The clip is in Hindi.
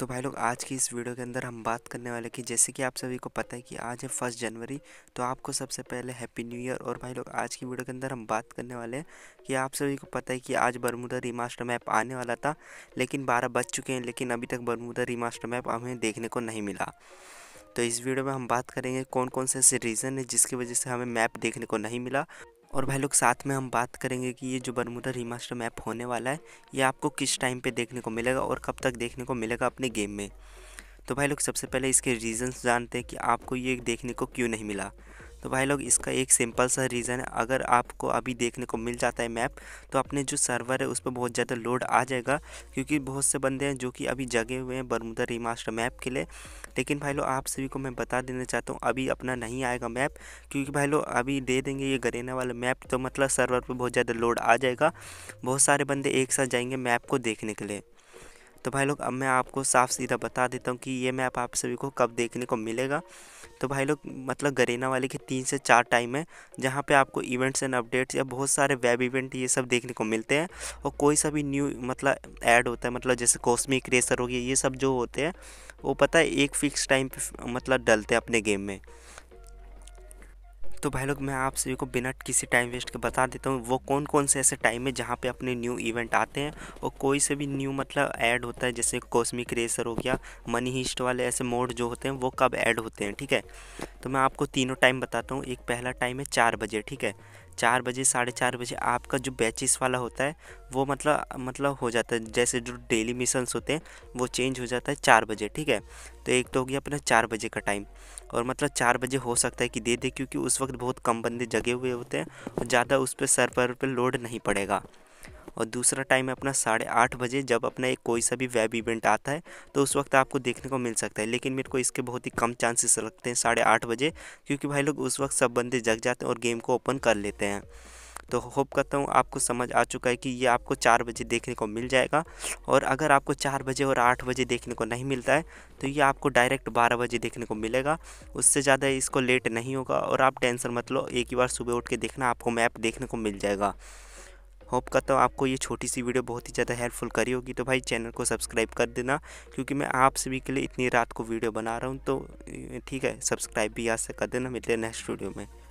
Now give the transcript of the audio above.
तो भाई लोग आज की इस वीडियो के अंदर हम बात करने वाले कि जैसे कि आप सभी को पता है कि आज है फर्स्ट जनवरी तो आपको सबसे पहले हैप्पी न्यू ईयर और भाई लोग आज की वीडियो के अंदर हम बात करने वाले हैं कि आप सभी को पता है कि आज बरमूडा रिमास्टर मैप आने वाला था लेकिन बारह बज चुके हैं लेकिन अभी तक बरमूडा रिमास्टर मैप हमें देखने को नहीं मिला तो इस वीडियो में हम बात करेंगे कौन कौन से ऐसे रीज़न है जिसकी वजह से हमें मैप देखने को नहीं मिला और भाई लोग साथ में हम बात करेंगे कि ये जो बरमुडा रिमास्टर मैप होने वाला है ये आपको किस टाइम पे देखने को मिलेगा और कब तक देखने को मिलेगा अपने गेम में तो भाई लोग सबसे पहले इसके रीजंस जानते हैं कि आपको ये देखने को क्यों नहीं मिला तो भाई लोग इसका एक सिंपल सा रीज़न है अगर आपको अभी देखने को मिल जाता है मैप तो अपने जो सर्वर है उस पर बहुत ज़्यादा लोड आ जाएगा क्योंकि बहुत से बंदे हैं जो कि अभी जगे हुए हैं बरमुदा रिमास्टर मैप के लिए लेकिन भाई लोग आप सभी को मैं बता देना चाहता हूँ अभी अपना नहीं आएगा मैप क्योंकि भाई लोग अभी दे देंगे ये गरेना वाला मैप तो मतलब सर्वर पर बहुत ज़्यादा लोड आ जाएगा बहुत सारे बंदे एक साथ जाएंगे मैप को देखने के लिए तो भाई लोग अब मैं आपको साफ सीधा बता देता हूँ कि ये मैप आप सभी को कब देखने को मिलेगा तो भाई लोग मतलब गरेना वाले के तीन से चार टाइम है जहाँ पे आपको इवेंट्स एंड अपडेट्स या बहुत सारे वेब इवेंट ये सब देखने को मिलते हैं और कोई सा भी न्यू मतलब ऐड होता है मतलब जैसे कॉस्मिक रेसर हो गया ये सब जो होते हैं वो पता है एक फिक्स टाइम पे मतलब डलते हैं अपने गेम में तो भाई लोग मैं आप सभी को बिना किसी टाइम वेस्ट के बता देता हूँ वो कौन कौन से ऐसे टाइम है जहाँ पे अपने न्यू इवेंट आते हैं और कोई से भी न्यू मतलब ऐड होता है जैसे कॉस्मिक रेसर हो गया मनी हिस्ट वाले ऐसे मोड जो होते हैं वो कब ऐड होते हैं ठीक है तो मैं आपको तीनों टाइम बताता हूँ एक पहला टाइम है चार बजे ठीक है चार बजे साढ़े चार बजे आपका जो बैचेस वाला होता है वो मतलब मतलब हो जाता है जैसे जो डेली मिशंस होते हैं वो चेंज हो जाता है चार बजे ठीक है तो एक तो हो गया अपना चार बजे का टाइम और मतलब चार बजे हो सकता है कि दे दे क्योंकि उस वक्त बहुत कम बंदे जगे हुए होते हैं और ज़्यादा उस पर सर पर लोड नहीं पड़ेगा और दूसरा टाइम है अपना साढ़े आठ बजे जब अपना एक कोई सा भी वेब इवेंट आता है तो उस वक्त आपको देखने को मिल सकता है लेकिन मेरे को इसके बहुत ही कम चांसेस लगते हैं साढ़े आठ बजे क्योंकि भाई लोग उस वक्त सब बंदे जग जाते हैं और गेम को ओपन कर लेते हैं तो होप करता हूँ आपको समझ आ चुका है कि ये आपको चार बजे देखने को मिल जाएगा और अगर आपको चार बजे और आठ बजे देखने को नहीं मिलता है तो ये आपको डायरेक्ट बारह बजे देखने को मिलेगा उससे ज़्यादा इसको लेट नहीं होगा और आप टेंशन मत लो एक ही बार सुबह उठ के देखना आपको मैप देखने को मिल जाएगा होप करता हूँ आपको ये छोटी सी वीडियो बहुत ही ज़्यादा हेल्पफुल करी होगी तो भाई चैनल को सब्सक्राइब कर देना क्योंकि मैं आप सभी के लिए इतनी रात को वीडियो बना रहा हूँ तो ठीक है सब्सक्राइब भी यहाँ से कर देना मिलते हैं नेक्स्ट वीडियो में